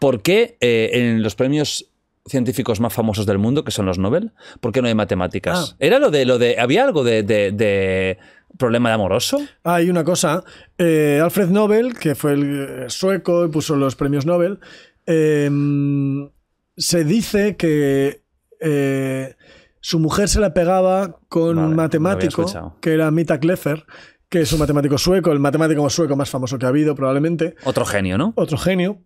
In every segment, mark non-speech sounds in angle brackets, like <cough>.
¿Por qué eh, en los premios científicos más famosos del mundo, que son los Nobel, ¿por qué no hay matemáticas? Ah. Era lo de, lo de, había algo de, problema de amoroso. Ah, hay una cosa, eh, Alfred Nobel, que fue el eh, sueco y puso los premios Nobel, se dice que su mujer se la pegaba con un matemático que era Mita Kleffer que es un matemático sueco, el matemático sueco más famoso que ha habido probablemente. Otro genio, ¿no? Otro genio.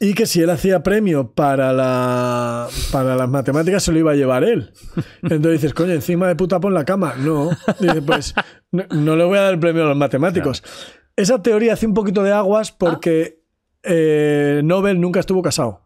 Y que si él hacía premio para, la, para las matemáticas, se lo iba a llevar él. Entonces dices, coño, encima de puta pon la cama. No, dice, pues no, le voy a dar el premio a los matemáticos. Esa teoría hace un poquito de aguas porque eh, Nobel nunca estuvo casado.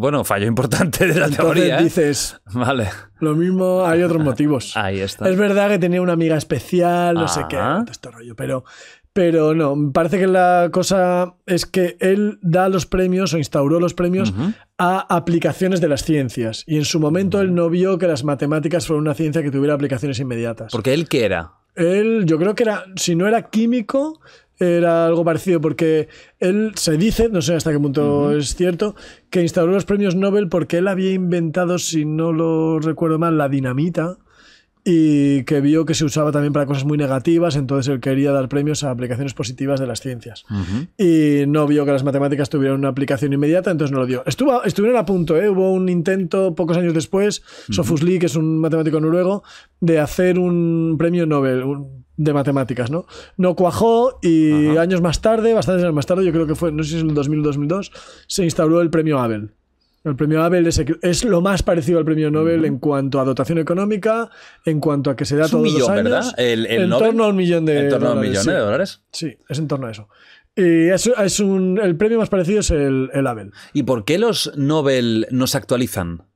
Bueno, fallo importante de la teoría. ¿eh? dices, vale. Lo mismo, hay otros motivos. <laughs> Ahí está. Es verdad que tenía una amiga especial, no sé qué, ah. todo este rollo, pero, pero no, parece que la cosa es que él da los premios o instauró los premios a aplicaciones de las ciencias. Y en su momento él no vio que las matemáticas fueran una ciencia que tuviera aplicaciones inmediatas. Porque él qué era? Él, yo creo que era, si no era químico, era algo parecido, porque él se dice, no sé hasta qué punto es cierto, que instauró los premios Nobel porque él había inventado, si no lo recuerdo mal, la dinamita y que vio que se usaba también para cosas muy negativas, entonces él quería dar premios a aplicaciones positivas de las ciencias. Y no vio que las matemáticas tuvieran una aplicación inmediata, entonces no lo dio. Estuvo, estuvieron a punto, ¿eh? hubo un intento pocos años después, Sofus Lee, que es un matemático noruego, de hacer un premio Nobel, de matemáticas, ¿no? No cuajó y años más tarde, bastantes años más tarde, yo creo que fue, no sé si es el 2000 2002, se instauró el premio Abel. El premio Abel es, lo más parecido al premio Nobel en cuanto a dotación económica, en cuanto a que se da todo. los años. en torno a un millón de dólares. sí. es en torno a eso. Y es un, el premio más parecido es el, Abel. ¿Y por qué los Nobel no se actualizan?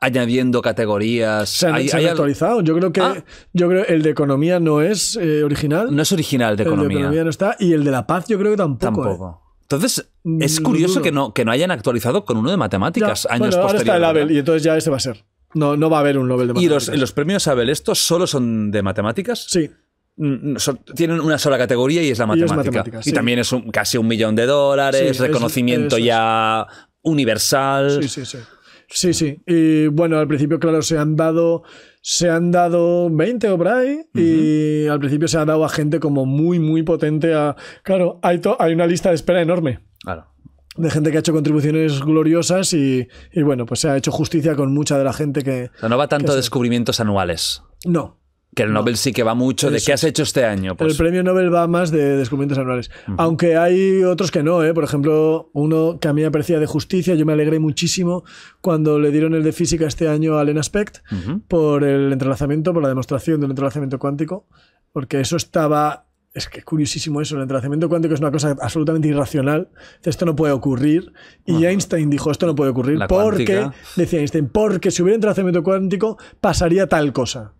añadiendo categorías. Se han, actualizado. Yo creo que ah. yo creo el de economía no es eh, original. No es original de economía. El de economía no está. Y el de la paz, yo creo que tampoco. ¿eh? Entonces, mm, es curioso que no, que no hayan actualizado con uno de matemáticas años bueno, está el Abel, y entonces ya ese va a ser. No, no va a haber un Nobel de matemáticas. ¿Y los, premios Abel estos solo son de matemáticas? Sí. Mm, mm, tienen una sola categoría y es la matemática. Y, también es casi un millón de dólares, reconocimiento ya universal. Sí, sí, sí. Sí, sí. Y bueno, al principio, claro, se han dado se han dado 20 o y al principio se ha dado a gente como muy, muy potente. A... Claro, hay, hay una lista de espera enorme. De gente que ha hecho contribuciones gloriosas y, bueno, pues se ha hecho justicia con mucha de la gente que... no va tanto a descubrimientos anuales. No, que el Nobel sí que va mucho. ¿De qué has hecho este año? Pues el premio Nobel va más de descubrimientos anuales. Aunque hay otros que no, ¿eh? Por ejemplo, uno que a mí me parecía de justicia. Yo me alegré muchísimo cuando le dieron el de física este año a Len Aspect por el entrelazamiento, por la demostración del entrelazamiento cuántico. Porque eso estaba es que curiosísimo eso, el entrelazamiento cuántico es una cosa absolutamente irracional. Esto no puede ocurrir. Y Einstein dijo, esto no puede ocurrir. porque, decía Einstein, porque si hubiera entrelazamiento cuántico pasaría tal cosa.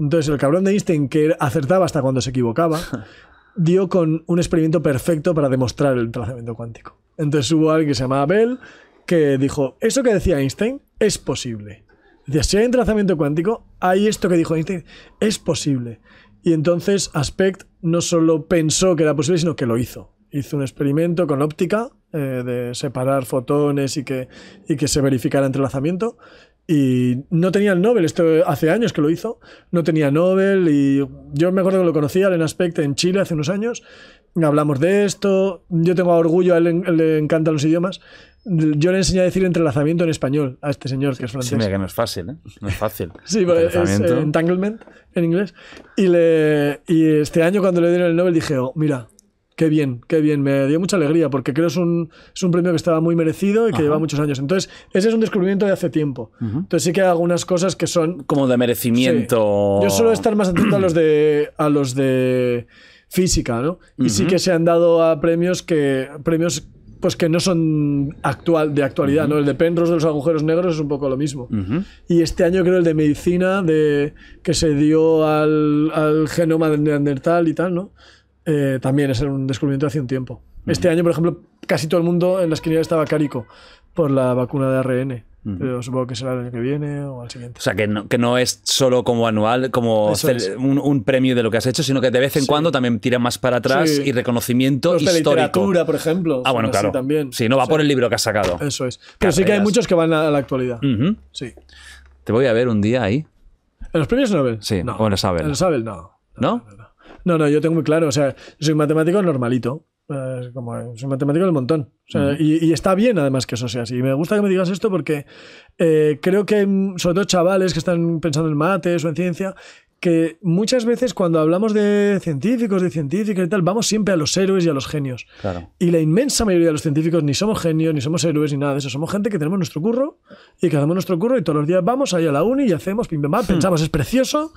Entonces, el cabrón de Einstein, que acertaba hasta cuando se equivocaba, <laughs> dio con un experimento perfecto para demostrar el entrelazamiento cuántico. Entonces hubo alguien que se llamaba Bell que dijo, eso que decía Einstein es posible. Decía, si hay entrelazamiento cuántico, hay esto que dijo Einstein, es posible. Y entonces Aspect no solo pensó que era posible, sino que lo hizo. Hizo un experimento con óptica eh, de separar fotones y que, y que se verificara el entrelazamiento, y no tenía el Nobel, esto hace años que lo hizo, no tenía Nobel y yo me acuerdo que lo conocía, en Aspect, en Chile hace unos años, hablamos de esto, yo tengo orgullo, a él le encantan los idiomas, yo le enseñé a decir entrelazamiento en español a este señor que es francés. Sí, que no es fácil, ¿eh? No es fácil. <laughs> sí, es eh, entanglement en inglés. Y, le, y este año cuando le dieron el Nobel dije, oh, mira, Qué bien, qué bien. Me dio mucha alegría porque creo que es un, premio que estaba muy merecido y que lleva muchos años. Entonces, ese es un descubrimiento de hace tiempo. Entonces, sí que hay algunas cosas que son. Como de merecimiento. Yo suelo estar más atento a los de. a los de física, ¿no? Y sí que se han dado a premios que. premios pues que no son actual, de actualidad, ¿no? El de Penrose de los agujeros negros es un poco lo mismo. Y este año creo el de medicina, de, que se dio al, genoma de Neandertal y tal, ¿no? Eh, también es un descubrimiento de hace un tiempo. Este mm. año, por ejemplo, casi todo el mundo en la esquina estaba carico por la vacuna de ARN. Pero supongo que será el año que viene o al siguiente. O sea, que no, que no es solo como anual, como un, premio de lo que has hecho, sino que de vez en cuando también tira más para atrás y reconocimiento De literatura, por ejemplo. Ah, bueno, claro. También. Sí, no va por el libro que has sacado. Eso es. Pero sí que hay muchos que van a la actualidad. Sí. Te voy a ver un día ahí. ¿En los premios Nobel? Sí, o en los Sabel? no no, no, yo tengo muy claro. O sea, soy matemático normalito. Eh, como, soy matemático del montón. y, está bien, además, que eso sea así. Y me gusta que me digas esto porque eh, creo que, sobre todo chavales que están pensando en mates o en ciencia, que muchas veces cuando hablamos de científicos, de científicas y tal, vamos siempre a los héroes y a los genios. Claro. Y la inmensa mayoría de los científicos ni somos genios, ni somos héroes, ni nada de eso. Somos gente que tenemos nuestro curro y que hacemos nuestro curro y todos los días vamos ahí a la uni y hacemos pim, pam, hmm. pensamos, es precioso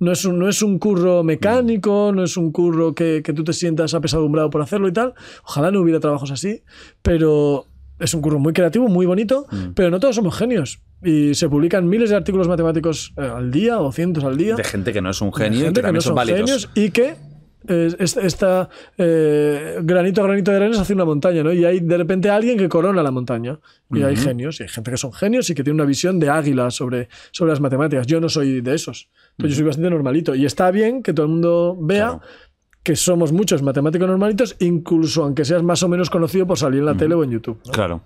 no es un, curro mm. mecánico, no es un curro que, tú te sientas apesadumbrado por hacerlo y tal. Ojalá no hubiera trabajos así, pero es un curro muy creativo, muy bonito, mm. pero no todos somos genios. Y se publican miles de artículos matemáticos eh, al día o cientos al día. De gente que no es un genio de que, no son, y que esta eh, granito a granito de arena se hace una montaña, ¿no? Y hay de repente alguien que corona la montaña. Y hay genios, y hay gente que son genios y que tiene una visión de águila sobre, sobre las matemáticas. Yo no soy de esos, yo soy bastante normalito. Y está bien que todo el mundo vea que somos muchos matemáticos normalitos, incluso aunque seas más o menos conocido por salir en la tele o en YouTube. Claro.